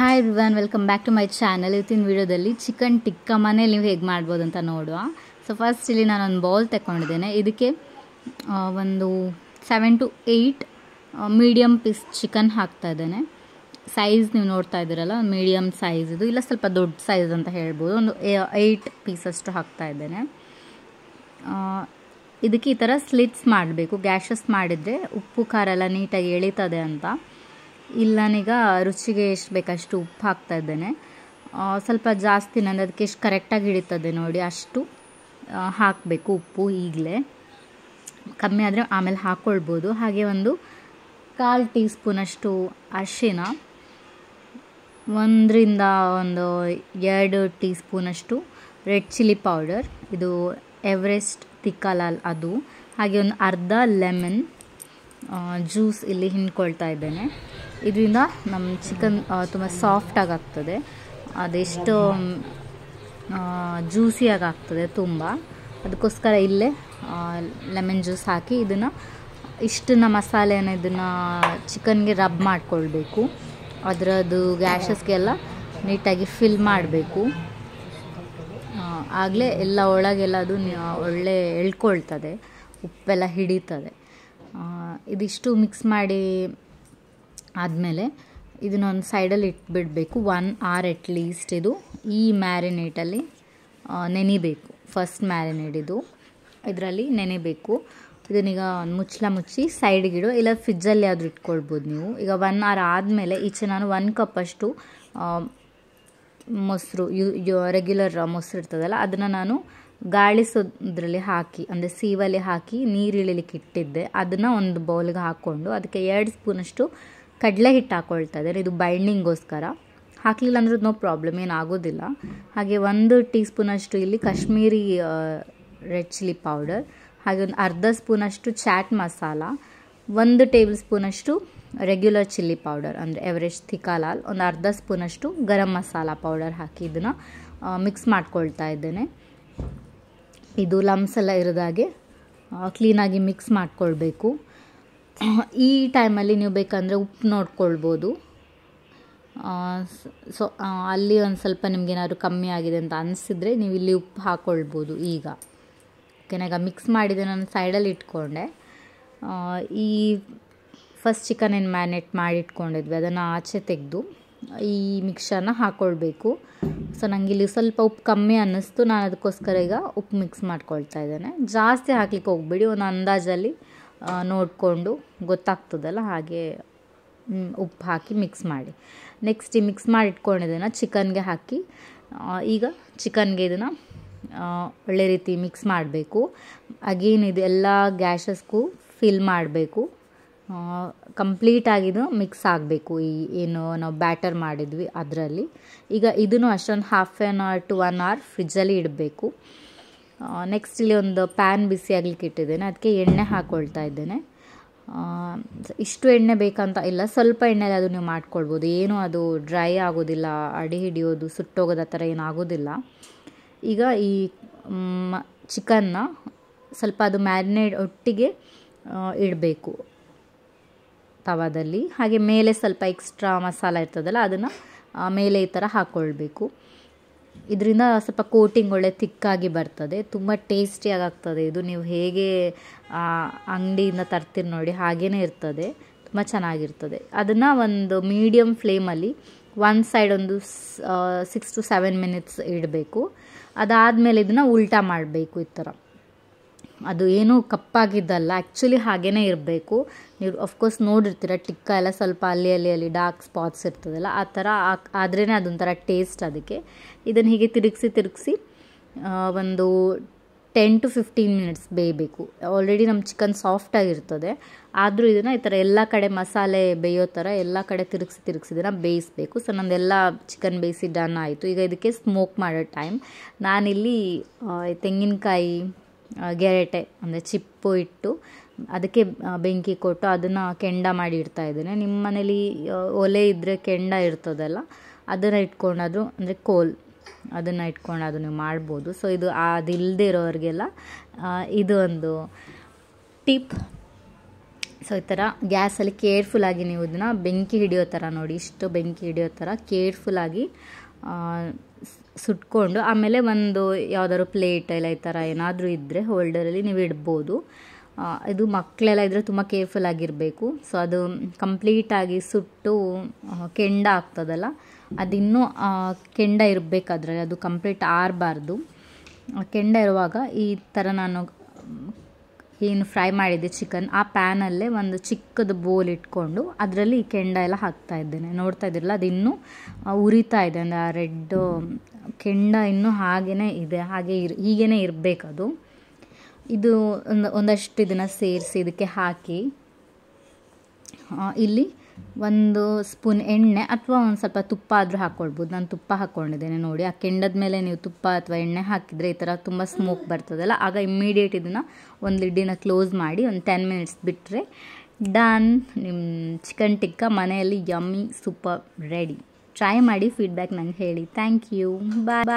hi everyone welcome back to my channel ಇವತ್ತಿನ ವಿಡಿಯೋದಲ್ಲಿ chicken tikka ಮನೆ ನೀವು ಹೇಗೆ ಮಾಡ್ಬೋದು ಅಂತ ನೋಡುವ ಸೊ ಫಸ್ಟ್ ಇಲ್ಲಿ ನಾನೊಂದು ಬೌಲ್ ತಗೊಂಡಿದ್ದೇನೆ ಇದಕ್ಕೆ ಒಂದು seven to eight medium piece chicken ಹಾಕ್ತಾ ಇದ್ದೇನೆ ಸೈಜ್ ನೀವು ನೋಡ್ತಾ ಇದ್ದೀರಲ್ಲ ಮೀಡಿಯಮ್ ಸೈಜ್ ಇದು ಇಲ್ಲ ಸ್ವಲ್ಪ ದೊಡ್ಡ ಸೈಜ್ ಅಂತ ಹೇಳ್ಬೋದು ಒಂದು ಏಯ್ಟ್ ಪೀಸಷ್ಟು ಹಾಕ್ತಾ ಇದ್ದೇನೆ ಇದಕ್ಕೆ ಈ ಥರ ಸ್ಲಿಟ್ಸ್ ಮಾಡಬೇಕು ಗ್ಯಾಶಸ್ ಮಾಡಿದರೆ ಉಪ್ಪು ಖಾರ ಎಲ್ಲ ನೀಟಾಗಿ ಎಳಿತದೆ ಅಂತ ಇಲ್ಲ ನಾನೀಗ ರುಚಿಗೆ ಎಷ್ಟು ಬೇಕಷ್ಟು ಉಪ್ಪು ಹಾಕ್ತಾ ಇದ್ದೇನೆ ಸ್ವಲ್ಪ ಜಾಸ್ತಿ ನಂದು ಅದಕ್ಕೆ ಎಷ್ಟು ಕರೆಕ್ಟಾಗಿ ಹಿಡಿತದೆ ನೋಡಿ ಅಷ್ಟು ಹಾಕಬೇಕು ಉಪ್ಪು ಈಗಲೇ ಕಮ್ಮಿ ಆದರೆ ಆಮೇಲೆ ಹಾಕ್ಕೊಳ್ಬೋದು ಹಾಗೆ ಒಂದು ಕಾಲು ಟೀ ಸ್ಪೂನಷ್ಟು ಅರಿಶಿನ ಒಂದರಿಂದ ಒಂದು ಎರಡು ಟೀ ಸ್ಪೂನಷ್ಟು ರೆಡ್ ಚಿಲ್ಲಿ ಪೌಡರ್ ಇದು ಎವರೆಸ್ಟ್ ತಿಕ್ಕಲಾಲ್ ಅದು ಹಾಗೆ ಒಂದು ಅರ್ಧ ಲೆಮನ್ ಜ್ಯೂಸ್ ಇಲ್ಲಿ ಹಿಂಡ್ಕೊಳ್ತಾ ಇದ್ದೇನೆ ಇದರಿಂದ ನಮ್ಮ ಚಿಕನ್ ತುಂಬ ಸಾಫ್ಟಾಗಿ ಆಗ್ತದೆ ಅದೆಷ್ಟು ಜ್ಯೂಸಿಯಾಗಿ ಆಗ್ತದೆ ತುಂಬ ಅದಕ್ಕೋಸ್ಕರ ಇಲ್ಲೇ ಲೆಮನ್ ಜ್ಯೂಸ್ ಹಾಕಿ ಇದನ್ನು ಇಷ್ಟನ್ನ ಮಸಾಲೆಯನ್ನು ಇದನ್ನು ಚಿಕನ್ಗೆ ರಬ್ ಮಾಡಿಕೊಳ್ಬೇಕು ಅದರದ್ದು ಗ್ಯಾಶಸ್ಗೆಲ್ಲ ನೀಟಾಗಿ ಫಿಲ್ ಮಾಡಬೇಕು ಆಗಲೇ ಎಲ್ಲ ಒಳಗೆಲ್ಲ ಅದು ಒಳ್ಳೆ ಎಳ್ಕೊಳ್ತದೆ ಉಪ್ಪೆಲ್ಲ ಹಿಡಿತದೆ ಇದಿಷ್ಟು ಮಿಕ್ಸ್ ಮಾಡಿ ಆದಮೇಲೆ ಇದನ್ನೊಂದು ಸೈಡಲ್ಲಿ ಇಟ್ಬಿಡಬೇಕು ಒನ್ ಆರ್ ಎಟ್ ಲೀಸ್ಟ್ ಇದು ಈ ಮ್ಯಾರಿನೇಟಲ್ಲಿ ನೆನಿಬೇಕು ಫಸ್ಟ್ ಮ್ಯಾರಿನೇಟ್ ಇದು ಇದರಲ್ಲಿ ನೆನೆಬೇಕು ಇದನ್ನೀಗ ಮುಚ್ಚಲ ಮುಚ್ಚಿ ಸೈಡ್ಗಿಡು ಇಲ್ಲ ಫ್ರಿಜ್ಜಲ್ಲಿ ಆದರೂ ಇಟ್ಕೊಳ್ಬೋದು ನೀವು ಈಗ ಒನ್ ಅವರ್ ಆದಮೇಲೆ ಈಚೆ ನಾನು ಒನ್ ಅಷ್ಟು ಮೊಸರು ಯು ರೆಗ್ಯುಲರ್ ಮೊಸರು ಇರ್ತದಲ್ಲ ಅದನ್ನು ನಾನು ಗಾಳಿಸೋದ್ರಲ್ಲಿ ಹಾಕಿ ಅಂದರೆ ಸೀವಲ್ಲಿ ಹಾಕಿ ನೀರು ಇಳಿಲಿಕ್ಕೆ ಇಟ್ಟಿದ್ದೆ ಅದನ್ನು ಒಂದು ಬೌಲ್ಗೆ ಹಾಕ್ಕೊಂಡು ಅದಕ್ಕೆ ಎರಡು ಸ್ಪೂನಷ್ಟು ಕಡಲೆ ಹಿಟ್ಟು ಹಾಕ್ಕೊಳ್ತಾ ಇದ್ದಾರೆ ಇದು ಬೈಂಡಿಂಗೋಸ್ಕರ ಹಾಕಲಿಲ್ಲ ಅಂದ್ರೆ ನೋ ಪ್ರಾಬ್ಲಮ್ ಏನಾಗೋದಿಲ್ಲ ಆಗೋದಿಲ್ಲ ಹಾಗೆ ಒಂದು ಟೀ ಸ್ಪೂನಷ್ಟು ಇಲ್ಲಿ ಕಾಶ್ಮೀರಿ ರೆಡ್ ಚಿಲ್ಲಿ ಪೌಡರ್ ಹಾಗೆ ಒಂದು ಅರ್ಧ ಸ್ಪೂನಷ್ಟು ಚಾಟ್ ಮಸಾಲ ಒಂದು ಟೇಬಲ್ ಸ್ಪೂನಷ್ಟು ರೆಗ್ಯುಲರ್ ಚಿಲ್ಲಿ ಪೌಡರ್ ಅಂದರೆ ಎವರೇಜ್ ಥಿಕಾಲಾಲ್ ಒಂದು ಅರ್ಧ ಸ್ಪೂನಷ್ಟು ಗರಂ ಮಸಾಲ ಪೌಡರ್ ಹಾಕಿ ಇದನ್ನು ಮಿಕ್ಸ್ ಮಾಡ್ಕೊಳ್ತಾ ಇದ್ದೇನೆ ಇದು ಲಮ್ಸ್ ಎಲ್ಲ ಇರೋದಾಗೆ ಕ್ಲೀನಾಗಿ ಮಿಕ್ಸ್ ಮಾಡಿಕೊಳ್ಬೇಕು ಈ ಟೈಮಲ್ಲಿ ನೀವು ಬೇಕಂದರೆ ಉಪ್ಪು ನೋಡ್ಕೊಳ್ಬೋದು ಸೊ ಅಲ್ಲಿ ಒಂದು ಸ್ವಲ್ಪ ನಿಮಗೇನಾದ್ರು ಕಮ್ಮಿ ಆಗಿದೆ ಅಂತ ಅನಿಸಿದ್ರೆ ನೀವು ಇಲ್ಲಿ ಉಪ್ಪು ಹಾಕ್ಕೊಳ್ಬೋದು ಈಗ ಓಕೆನಾಗ ಮಿಕ್ಸ್ ಮಾಡಿದೆ ನಾನು ಸೈಡಲ್ಲಿ ಇಟ್ಕೊಂಡೆ ಈ ಫಸ್ಟ್ ಚಿಕನ್ ಏನು ಮ್ಯಾರಿನೇಟ್ ಮಾಡಿಟ್ಕೊಂಡಿದ್ವಿ ಅದನ್ನು ಆಚೆ ತೆಗೆದು ಈ ಮಿಕ್ಸರ್ನ ಹಾಕ್ಕೊಳ್ಬೇಕು ಸೊ ನನಗೆ ಇಲ್ಲಿ ಸ್ವಲ್ಪ ಉಪ್ಪು ಕಮ್ಮಿ ಅನ್ನಿಸ್ತು ನಾನು ಅದಕ್ಕೋಸ್ಕರ ಈಗ ಉಪ್ಪು ಮಿಕ್ಸ್ ಮಾಡ್ಕೊಳ್ತಾ ಇದ್ದೇನೆ ಜಾಸ್ತಿ ಹಾಕ್ಲಿಕ್ಕೆ ಹೋಗ್ಬೇಡಿ ಒಂದು ಅಂದಾಜಲ್ಲಿ ನೋಡಿಕೊಂಡು ಗೊತ್ತಾಗ್ತದಲ್ಲ ಹಾಗೆ ಉಪ್ಪು ಹಾಕಿ ಮಿಕ್ಸ್ ಮಾಡಿ ನೆಕ್ಸ್ಟ್ ಈ ಮಿಕ್ಸ್ ಮಾಡಿ ಇಟ್ಕೊಂಡಿದ್ದನ್ನು ಚಿಕನ್ಗೆ ಹಾಕಿ ಈಗ ಚಿಕನ್ಗೆ ಇದನ್ನು ಒಳ್ಳೆ ರೀತಿ ಮಿಕ್ಸ್ ಮಾಡಬೇಕು ಅಗೇನ್ ಇದು ಎಲ್ಲ ಗ್ಯಾಸಸ್ಗೂ ಫಿಲ್ ಮಾಡಬೇಕು ಕಂಪ್ಲೀಟಾಗಿ ಇದು ಮಿಕ್ಸ್ ಆಗಬೇಕು ಈ ಏನು ನಾವು ಬ್ಯಾಟರ್ ಮಾಡಿದ್ವಿ ಅದರಲ್ಲಿ ಈಗ ಇದನ್ನು ಅಷ್ಟೊಂದು half an hour to one hour ಫ್ರಿಜ್ಜಲ್ಲಿ ಇಡಬೇಕು ನೆಕ್ಸ್ಟ್ ಇಲ್ಲಿ ಒಂದು ಪ್ಯಾನ್ ಬಿಸಿ ಆಗಲಿಕ್ಕೆ ಇಟ್ಟಿದ್ದೇನೆ ಅದಕ್ಕೆ ಎಣ್ಣೆ ಹಾಕ್ಕೊಳ್ತಾ ಇದ್ದೇನೆ ಇಷ್ಟು ಎಣ್ಣೆ ಬೇಕಂತ ಇಲ್ಲ ಸ್ವಲ್ಪ ಎಣ್ಣೆಲಿ ಅದು ನೀವು ಮಾಡ್ಕೊಳ್ಬೋದು ಏನೂ ಅದು ಡ್ರೈ ಆಗೋದಿಲ್ಲ ಅಡಿ ಹಿಡಿಯೋದು ಸುಟ್ಟೋಗೋದು ಆ ಥರ ಏನಾಗೋದಿಲ್ಲ ಈಗ ಈ ಚಿಕನ್ನ ಸ್ವಲ್ಪ ಅದು ಮ್ಯಾರಿನೇಡ್ ಒಟ್ಟಿಗೆ ಇಡಬೇಕು ತವಾದಲ್ಲಿ ಹಾಗೆ ಮೇಲೆ ಸ್ವಲ್ಪ ಎಕ್ಸ್ಟ್ರಾ ಮಸಾಲ ಇರ್ತದಲ್ಲ ಅದನ್ನು ಮೇಲೆ ಈ ಥರ ಹಾಕ್ಕೊಳ್ಬೇಕು ಇದರಿಂದ ಸ್ವಲ್ಪ ಕೋಟಿಂಗ್ ಒಳ್ಳೆ ತಿಕ್ಕಾಗಿ ಬರ್ತದೆ ತುಂಬ ಟೇಸ್ಟಿಯಾಗಿ ಆಗ್ತದೆ ಇದು ನೀವು ಹೇಗೆ ಅಂಗಡಿಯಿಂದ ತರ್ತೀರಿ ನೋಡಿ ಹಾಗೇ ಇರ್ತದೆ ತುಂಬ ಚೆನ್ನಾಗಿರ್ತದೆ ಅದನ್ನು ಒಂದು ಮೀಡಿಯಮ್ ಫ್ಲೇಮಲ್ಲಿ ಒನ್ ಸೈಡ್ ಒಂದು ಸಿಕ್ಸ್ ಟು ಸೆವೆನ್ ಮಿನಿಟ್ಸ್ ಇಡಬೇಕು ಅದಾದಮೇಲೆ ಇದನ್ನು ಉಲ್ಟಾ ಮಾಡಬೇಕು ಈ ಥರ ಅದು ಏನೂ ಕಪ್ಪಾಗಿದ್ದಲ್ಲ ಆ್ಯಕ್ಚುಲಿ ಹಾಗೇ ಇರಬೇಕು ನೀವು ಅಫ್ಕೋರ್ಸ್ ನೋಡಿರ್ತೀರ ಟಿಕ್ಕ ಎಲ್ಲ ಸ್ವಲ್ಪ ಅಲ್ಲಿ ಅಲ್ಲಿ ಅಲ್ಲಿ ಡಾರ್ಕ್ ಸ್ಪಾಟ್ಸ್ ಇರ್ತದಲ್ಲ ಆ ಥರ ಆದ್ರೇ ಅದೊಂಥರ ಟೇಸ್ಟ್ ಅದಕ್ಕೆ ಇದನ್ನು ಹೀಗೆ ತಿರುಗಿಸಿ ತಿರುಗಿಸಿ ಒಂದು ಟೆನ್ ಟು ಫಿಫ್ಟೀನ್ ಮಿನಿಟ್ಸ್ ಬೇಯಬೇಕು ಆಲ್ರೆಡಿ ನಮ್ಮ ಚಿಕನ್ ಸಾಫ್ಟಾಗಿರ್ತದೆ ಆದರೂ ಇದನ್ನು ಈ ಥರ ಎಲ್ಲ ಕಡೆ ಮಸಾಲೆ ಬೇಯೋ ಥರ ಎಲ್ಲ ಕಡೆ ತಿರುಗಿಸಿ ತಿರುಗ್ಸಿ ಇದನ್ನು ಬೇಯಿಸಬೇಕು ಸೊ ನಂದೆಲ್ಲ ಚಿಕನ್ ಬೇಯಿಸಿ ಡನ್ ಆಯಿತು ಈಗ ಇದಕ್ಕೆ ಸ್ಮೋಕ್ ಮಾಡೋ ಟೈಮ್ ನಾನಿಲ್ಲಿ ತೆಂಗಿನಕಾಯಿ ಗೆರೆಟೆ ಅಂದರೆ ಚಿಪ್ಪು ಇಟ್ಟು ಅದಕ್ಕೆ ಬೆಂಕಿ ಕೊಟ್ಟು ಅದನ್ನು ಕೆಂಡ ಮಾಡಿ ಇಡ್ತಾ ಇದ್ದೇನೆ ನಿಮ್ಮ ಮನೇಲಿ ಒಲೆ ಇದ್ದರೆ ಕೆಂಡ ಇರ್ತದಲ್ಲ ಅದನ್ನು ಇಟ್ಕೊಂಡಾದ್ರೂ ಅಂದರೆ ಕೋಲ್ ಅದನ್ನು ಇಟ್ಕೊಂಡು ಅದು ನೀವು ಮಾಡ್ಬೋದು ಸೊ ಇದು ಅದಿಲ್ಲದೆ ಇರೋರಿಗೆಲ್ಲ ಇದು ಒಂದು ಟಿಪ್ ಸೊ ಈ ಥರ ಗ್ಯಾಸಲ್ಲಿ ಕೇರ್ಫುಲ್ಲಾಗಿ ನೀವು ಇದನ್ನು ಬೆಂಕಿ ಹಿಡಿಯೋ ಥರ ನೋಡಿ ಇಷ್ಟು ಬೆಂಕಿ ಹಿಡಿಯೋ ಥರ ಕೇರ್ಫುಲ್ಲಾಗಿ ಸುಟ್ಕೊಂಡು ಆಮೇಲೆ ಒಂದು ಯಾವ್ದಾದ್ರು ಪ್ಲೇಟ್ ಎಲ್ಲ ಈ ಥರ ಏನಾದರೂ ಇದ್ದರೆ ಹೋಲ್ಡರಲ್ಲಿ ನೀವು ಇಡ್ಬೋದು ಇದು ಮಕ್ಕಳೆಲ್ಲ ಇದ್ದರೆ ತುಂಬ ಕೇರ್ಫುಲ್ ಆಗಿರಬೇಕು ಸೊ ಅದು ಕಂಪ್ಲೀಟಾಗಿ ಸುಟ್ಟು ಕೆಂಡ ಆಗ್ತದಲ್ಲ ಅದಿನ್ನೂ ಕೆಂಡ ಇರಬೇಕಾದ್ರೆ ಅದು ಕಂಪ್ಲೀಟ್ ಆರಬಾರ್ದು ಕೆಂಡ ಇರುವಾಗ ಈ ಥರ ನಾನು ಏನು ಫ್ರೈ ಮಾಡಿದ್ದೆ ಚಿಕನ್ ಆ ಪ್ಯಾನಲ್ಲೇ ಒಂದು ಚಿಕ್ಕದ ಬೋಲ್ ಇಟ್ಕೊಂಡು ಅದರಲ್ಲಿ ಈ ಕೆಂಡ ಎಲ್ಲ ಹಾಕ್ತಾ ಇದ್ದೇನೆ ನೋಡ್ತಾ ಇದ್ದಿರಲ್ಲ ಅದು ಇನ್ನೂ ಉರಿತಾ ಇದೆ ಅಂದರೆ ಆ ರೆಡ್ ಕೆಂಡ ಇನ್ನೂ ಹಾಗೆಯೇ ಇದೆ ಹಾಗೆ ಇರ್ ಹೀಗೇ ಇರಬೇಕದು ಇದು ಒಂದು ಒಂದಷ್ಟು ಇದನ್ನು ಸೇರಿಸಿ ಇದಕ್ಕೆ ಹಾಕಿ ಇಲ್ಲಿ ಒಂದು ಸ್ಪೂನ್ ಎಣ್ಣೆ ಅಥವಾ ಒಂದು ಸ್ವಲ್ಪ ತುಪ್ಪ ಆದರೂ ಹಾಕ್ಕೊಳ್ಬೋದು ನಾನು ತುಪ್ಪ ಹಾಕ್ಕೊಂಡಿದ್ದೇನೆ ನೋಡಿ ಆ ಕೆಂಡದ ಮೇಲೆ ನೀವು ತುಪ್ಪ ಅಥವಾ ಎಣ್ಣೆ ಹಾಕಿದರೆ ಈ ಥರ ತುಂಬ ಸ್ಮೋಕ್ ಬರ್ತದಲ್ಲ ಆಗ ಇಮ್ಮಿಡಿಯೇಟ್ ಇದನ್ನು ಒಂದು ಲಿಡ್ಡಿನ ಕ್ಲೋಸ್ ಮಾಡಿ ಒಂದು ಟೆನ್ ಮಿನಿಟ್ಸ್ ಬಿಟ್ಟರೆ ಡನ್ ನಿಮ್ಮ ಚಿಕನ್ ಟಿಕ್ಕ ಮನೆಯಲ್ಲಿ ಯಮ್ಮಿ ಸೂಪರ್ ರೆಡಿ ಟ್ರೈ ಮಾಡಿ ಫೀಡ್ಬ್ಯಾಕ್ ನಂಗೆ ಹೇಳಿ ಥ್ಯಾಂಕ್ ಯು ಬಾಯ್ ಬಾಯ್